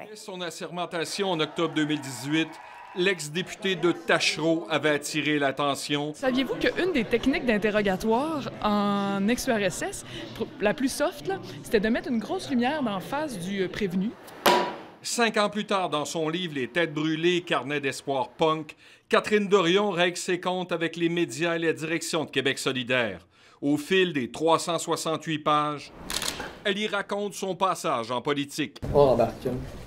Après son assermentation en octobre 2018, L'ex-député de Tachereau avait attiré l'attention. Saviez-vous qu'une des techniques d'interrogatoire en ex-URSS, la plus soft, c'était de mettre une grosse lumière en face du euh, prévenu? Cinq ans plus tard, dans son livre Les têtes brûlées, carnet d'espoir punk, Catherine Dorion règle ses comptes avec les médias et la direction de Québec solidaire. Au fil des 368 pages... Elle y raconte son passage en politique. Oh,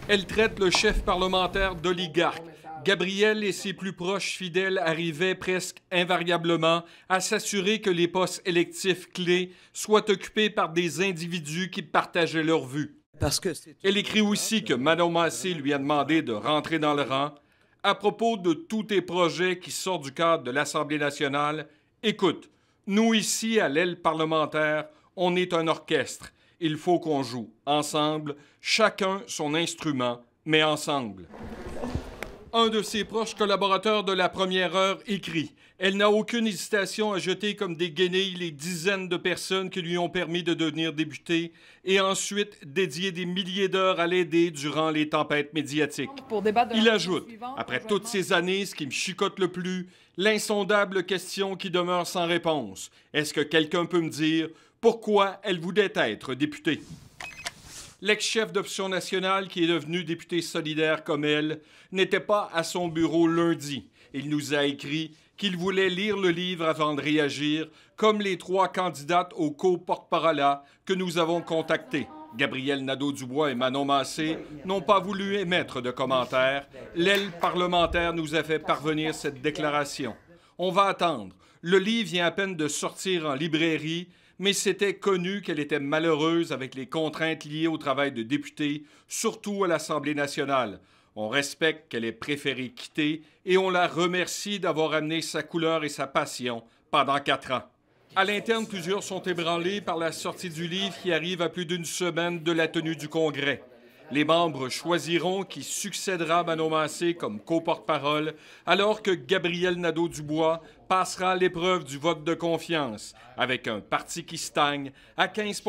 Elle traite le chef parlementaire d'oligarque. Gabriel et ses plus proches fidèles arrivaient presque invariablement à s'assurer que les postes électifs clés soient occupés par des individus qui partageaient leurs vues. Parce que Elle écrit aussi que Madame Massé lui a demandé de rentrer dans le rang à propos de tous tes projets qui sortent du cadre de l'Assemblée nationale. Écoute, nous ici à l'aile parlementaire, on est un orchestre il faut qu'on joue ensemble, chacun son instrument, mais ensemble. Un de ses proches collaborateurs de la première heure écrit Elle n'a aucune hésitation à jeter comme des guenilles les dizaines de personnes qui lui ont permis de devenir débutée et ensuite dédier des milliers d'heures à l'aider durant les tempêtes médiatiques. Il ajoute Après toutes ces années, ce qui me chicote le plus, l'insondable question qui demeure sans réponse Est-ce que quelqu'un peut me dire pourquoi elle voulait être députée. L'ex-chef d'option nationale, qui est devenu député solidaire comme elle, n'était pas à son bureau lundi. Il nous a écrit qu'il voulait lire le livre avant de réagir, comme les trois candidates au co-porte-parole que nous avons contactées. Gabriel Nadeau-Dubois et Manon Massé n'ont pas voulu émettre de commentaires. L'aile parlementaire nous a fait parvenir cette déclaration. On va attendre. Le livre vient à peine de sortir en librairie mais c'était connu qu'elle était malheureuse avec les contraintes liées au travail de député, surtout à l'Assemblée nationale. On respecte qu'elle ait préféré quitter et on la remercie d'avoir amené sa couleur et sa passion pendant quatre ans. À l'interne, plusieurs sont ébranlés par la sortie du livre qui arrive à plus d'une semaine de la tenue du Congrès. Les membres choisiront qui succédera Manon Massé comme porte parole alors que Gabriel Nadeau-Dubois passera l'épreuve du vote de confiance, avec un parti qui stagne à 15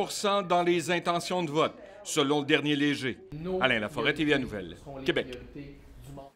dans les intentions de vote, selon le dernier léger. Alain Laforêt, TVA Nouvelle, Québec.